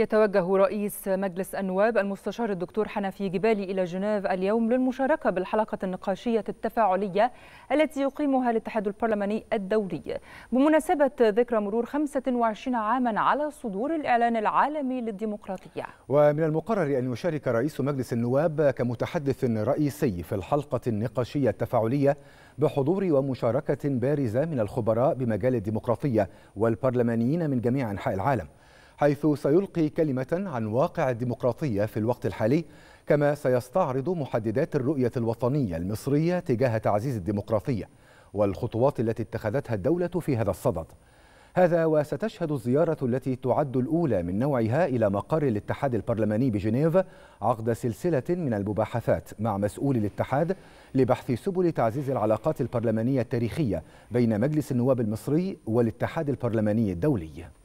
يتوجه رئيس مجلس النواب المستشار الدكتور حنفي جبالي إلى جنيف اليوم للمشاركة بالحلقة النقاشية التفاعلية التي يقيمها الاتحاد البرلماني الدولي بمناسبة ذكرى مرور 25 عاما على صدور الإعلان العالمي للديمقراطية ومن المقرر أن يشارك رئيس مجلس النواب كمتحدث رئيسي في الحلقة النقاشية التفاعلية بحضور ومشاركة بارزة من الخبراء بمجال الديمقراطية والبرلمانيين من جميع أنحاء العالم حيث سيلقي كلمة عن واقع الديمقراطية في الوقت الحالي كما سيستعرض محددات الرؤية الوطنية المصرية تجاه تعزيز الديمقراطية والخطوات التي اتخذتها الدولة في هذا الصدد هذا وستشهد الزيارة التي تعد الأولى من نوعها إلى مقر الاتحاد البرلماني بجنيف عقد سلسلة من المباحثات مع مسؤول الاتحاد لبحث سبل تعزيز العلاقات البرلمانية التاريخية بين مجلس النواب المصري والاتحاد البرلماني الدولي